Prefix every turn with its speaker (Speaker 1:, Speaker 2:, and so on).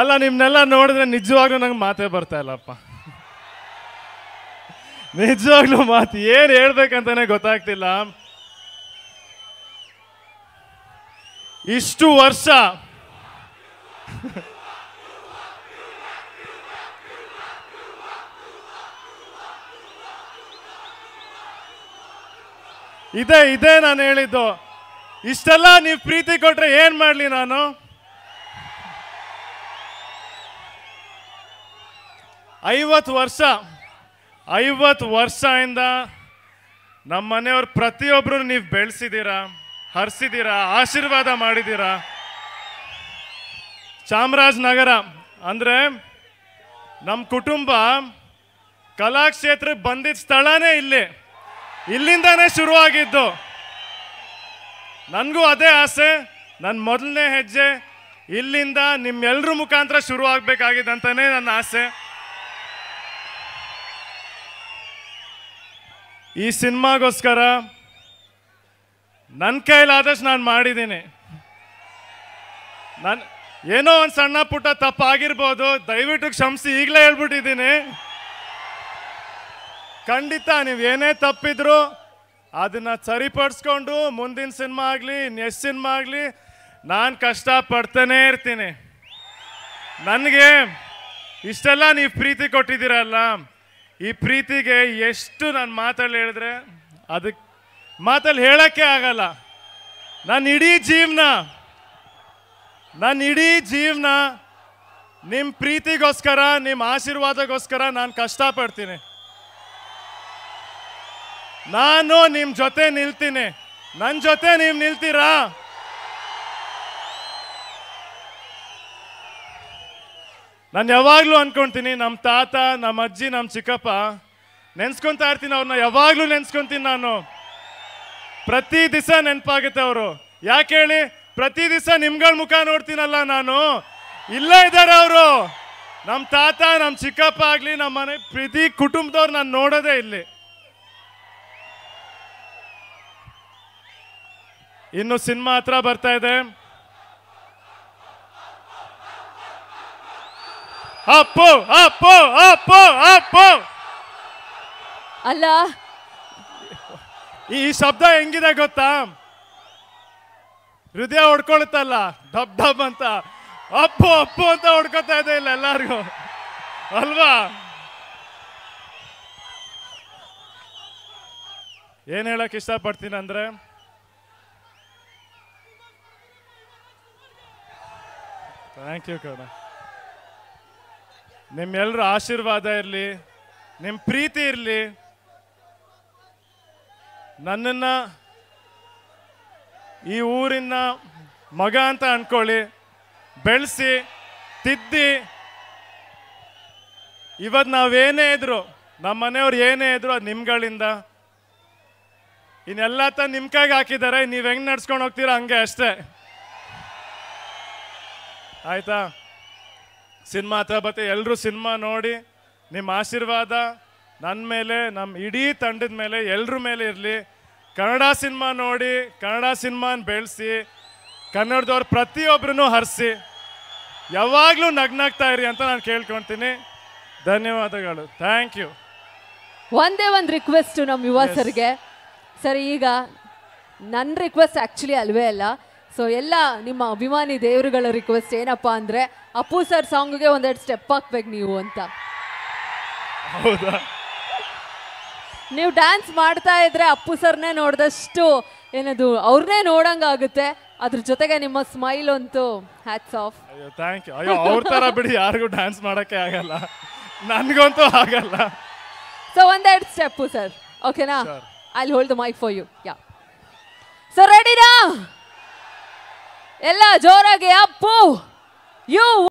Speaker 1: ಅಲ್ಲ ನಿಮ್ಮನ್ನೆಲ್ಲ ನೋಡಿದ್ರೆ ನಿಜವಾಗ್ಲೂ ನಂಗೆ ಮಾತೇ ಬರ್ತಾ ಇಲ್ಲಪ್ಪ ನಿಜವಾಗ್ಲೂ ಮಾತು ಏನು ಹೇಳ್ಬೇಕಂತಾನೆ ಗೊತ್ತಾಗ್ತಿಲ್ಲ ಇಷ್ಟು ವರ್ಷ ಇದೇ ಇದೇ ನಾನು ಹೇಳಿದ್ದು ಇಷ್ಟೆಲ್ಲ ನೀವು ಪ್ರೀತಿ ಕೊಟ್ರೆ ಏನು ಮಾಡಲಿ ನಾನು ಐವತ್ತು ವರ್ಷ ಐವತ್ತು ವರ್ಷದಿಂದ ನಮ್ಮ ಮನೆಯವ್ರ ಪ್ರತಿಯೊಬ್ಬರು ನೀವು ಬೆಳೆಸಿದ್ದೀರಾ ಹರಿಸಿದ್ದೀರಾ ಆಶೀರ್ವಾದ ಮಾಡಿದ್ದೀರಾ ಚಾಮರಾಜನಗರ ಅಂದರೆ ನಮ್ಮ ಕುಟುಂಬ ಕಲಾಕ್ಷೇತ್ರಕ್ಕೆ ಬಂದಿದ್ದ ಸ್ಥಳನೇ ಇಲ್ಲಿ ಇಲ್ಲಿಂದಾನೇ ಶುರುವಾಗಿದ್ದು ನನಗೂ ಅದೇ ಆಸೆ ನನ್ನ ಮೊದಲನೇ ಹೆಜ್ಜೆ ಇಲ್ಲಿಂದ ನಿಮ್ಮೆಲ್ಲರ ಮುಖಾಂತರ ಶುರುವಾಗಬೇಕಾಗಿದೆ ಅಂತಲೇ ನನ್ನ ಆಸೆ ಈ ಸಿನಿಮಾಗೋಸ್ಕರ ನನ್ನ ಕೈಲಾದಷ್ಟು ನಾನು ಮಾಡಿದ್ದೀನಿ ನಾನು ಏನೋ ಒಂದು ಸಣ್ಣ ಪುಟ್ಟ ತಪ್ಪಾಗಿರ್ಬೋದು ದಯವಿಟ್ಟು ಕ್ಷಮಿಸಿ ಈಗಲೇ ಹೇಳ್ಬಿಟ್ಟಿದ್ದೀನಿ ಖಂಡಿತ ನೀವೇನೇ ತಪ್ಪಿದ್ರು ಅದನ್ನು ಸರಿಪಡಿಸ್ಕೊಂಡು ಮುಂದಿನ ಸಿನಿಮಾ ಆಗಲಿ ನೆಕ್ಸ್ಟ್ ಸಿನಿಮಾ ಆಗಲಿ ನಾನು ಕಷ್ಟಪಡ್ತಾನೆ ಇರ್ತೀನಿ ನನಗೆ ಇಷ್ಟೆಲ್ಲ ನೀವು ಪ್ರೀತಿ ಕೊಟ್ಟಿದ್ದೀರಲ್ಲ ಈ ಪ್ರೀತಿಗೆ ಎಷ್ಟು ನಾನು ಮಾತಲ್ಲಿ ಹೇಳಿದ್ರೆ ಅದಕ್ಕೆ ಮಾತಲ್ಲಿ ಹೇಳೋಕ್ಕೆ ಆಗಲ್ಲ ನನ್ನ ಇಡೀ ಜೀವನ ನನ್ನ ಇಡೀ ಜೀವನ ನಿಮ್ಮ ಪ್ರೀತಿಗೋಸ್ಕರ ನಿಮ್ಮ ಆಶೀರ್ವಾದಗೋಸ್ಕರ ನಾನು ಕಷ್ಟಪಡ್ತೀನಿ ನಾನು ನಿಮ್ಮ ಜೊತೆ ನಿಲ್ತೀನಿ ನನ್ನ ಜೊತೆ ನೀವು ನಿಲ್ತೀರಾ ನಾನು ಯಾವಾಗಲೂ ಅನ್ಕೊಂತೀನಿ ನಮ್ಮ ತಾತ ನಮ್ಮ ಅಜ್ಜಿ ನಮ್ಮ ಚಿಕ್ಕಪ್ಪ ನೆನ್ಸ್ಕೊತಾ ಇರ್ತೀನಿ ಅವ್ರನ್ನ ಯಾವಾಗಲೂ ನೆನ್ಸ್ಕೊತೀನಿ ನಾನು ಪ್ರತಿ ದಿವಸ ನೆನಪಾಗುತ್ತೆ ಅವರು ಯಾಕೆ ಹೇಳಿ ಪ್ರತಿ ದಿವಸ ನಿಮ್ಗಳ ಮುಖ ನೋಡ್ತೀನಲ್ಲ ನಾನು ಇಲ್ಲೇ ಇದ್ದಾರೆ ಅವರು ನಮ್ಮ ತಾತ ನಮ್ಮ ಚಿಕ್ಕಪ್ಪ ಆಗಲಿ ನಮ್ಮ ಮನೆ ಪ್ರತಿ ಕುಟುಂಬದವ್ರು ನಾನು ನೋಡೋದೇ ಇಲ್ಲಿ ಇನ್ನು ಸಿನಿಮಾ ಹತ್ರ ಬರ್ತಾ ಇದೆ ಅಪ್ಪು ಅಪ್ಪು ಅಪ್ಪು ಅಪ್ಪು ಅಲ್ಲ ಈ ಶಬ್ದ ಹೆಂಗಿದೆ ಗೊತ್ತಾ ಹೃದಯ ಹೊಡ್ಕೊಳುತ್ತಲ್ಲ ಡಬ್ ಡಬ್ ಅಂತ ಅಪ್ಪು ಅಪ್ಪು ಅಂತ ಹೊಡ್ಕೊತಾ ಇದೆ ಇಲ್ಲ ಎಲ್ಲಾರ್ಗು ಅಲ್ವಾ ಏನ್ ಹೇಳಕ್ ಪಡ್ತೀನಿ ಅಂದ್ರೆ ಥ್ಯಾಂಕ್ ಯು ಕಣ ನಿಮ್ಮೆಲ್ಲರ ಆಶೀರ್ವಾದ ಇರಲಿ ನಿಮ್ಮ ಪ್ರೀತಿ ಇರಲಿ ನನ್ನನ್ನು ಈ ಊರಿನ ಮಗ ಅಂತ ಅಂದ್ಕೊಳ್ಳಿ ಬೆಳೆಸಿ ತಿದ್ದಿ ಇವತ್ತು ನಾವೇನೇ ಇದ್ರು ನಮ್ಮ ಮನೆಯವ್ರು ಏನೇ ಇದ್ರು ಅದು ನಿಮ್ಗಳಿಂದ ಇನ್ನೆಲ್ಲ ತ ನಿಮ್ಮ ಕೈಗೆ ಹಾಕಿದ್ದಾರೆ ನೀವು ಹೆಂಗೆ ನಡ್ಸ್ಕೊಂಡು ಹೋಗ್ತೀರಾ ಹಂಗೆ ಅಷ್ಟೇ ಆಯಿತಾ ಸಿನಿಮಾ ಹತ್ರ ಬರ್ತೀವಿ ಎಲ್ಲರೂ ಸಿನಿಮಾ ನೋಡಿ ನಿಮ್ಮ ಆಶೀರ್ವಾದ ನನ್ನ ಮೇಲೆ ನಮ್ಮ ಇಡೀ ತಂಡದ ಮೇಲೆ ಎಲ್ಲರ ಮೇಲೆ ಇರಲಿ ಕನ್ನಡ ಸಿನಿಮಾ ನೋಡಿ ಕನ್ನಡ ಸಿನಿಮಾನ ಬೆಳೆಸಿ ಕನ್ನಡದವ್ರು ಪ್ರತಿಯೊಬ್ಬರೂ ಹರಿಸಿ ಯಾವಾಗಲೂ ನಗ್ನಾಗ್ತಾ ಇರಿ ಅಂತ ನಾನು ಕೇಳ್ಕೊತೀನಿ ಧನ್ಯವಾದಗಳು ಥ್ಯಾಂಕ್ ಯು
Speaker 2: ಒಂದೇ ಒಂದು ರಿಕ್ವೆಸ್ಟು ನಮ್ಮ ಯುವ ಸರ್ಗೆ ಸರ್ ಈಗ ನನ್ನ ರಿಕ್ವೆಸ್ಟ್ ಆ್ಯಕ್ಚುಲಿ ಅಲ್ವೇ ಅಲ್ಲ ಸೊ ಎಲ್ಲ ನಿಮ್ಮ ಅಭಿಮಾನಿ ದೇವರುಗಳ ರಿಕ್ವೆಸ್ಟ್ ಏನಪ್ಪಾ ಅಂದ್ರೆ ಅಪ್ಪು ಸರ್ ಸಾಂಗ್ಗೆ ಒಂದೆರಡು ಸ್ಟೆಪ್ ಹಾಕ್ಬೇಕು ನೀವು ಅಂತ ನೀವು ಡ್ಯಾನ್ಸ್ ಮಾಡ್ತಾ ಇದ್ರೆ ಅಪ್ಪು ಸರ್ನೇ ನೋಡಿದಷ್ಟು ಏನದು ಅವ್ರನ್ನೇ ನೋಡಂಗಾಗುತ್ತೆ ಅದ್ರ ಜೊತೆಗೆ ನಿಮ್ಮ ಸ್ಮೈಲ್ ಅಂತೂ ಹ್ಯಾಟ್ಸ್ ಆಫ್
Speaker 1: ಥ್ಯಾಂಕ್ ಯು ಅಯ್ಯೋ ಅವ್ರ ಥರ ಬಿಡಿ ಯಾರಿಗೂ ಡ್ಯಾನ್ಸ್ ಮಾಡೋಕ್ಕೆ ಆಗಲ್ಲ ನನಗಂತೂ ಆಗಲ್ಲ
Speaker 2: ಸೊ ಒಂದೆರಡು ಸ್ಟೆಪ್ಪು ಸರ್ ಓಕೆನಾ I hold the mic for you yeah so ರೆಡಿನಾ ಎಲ್ಲ ಜೋರಾಗಿ ಅಪ್ಪು ಯು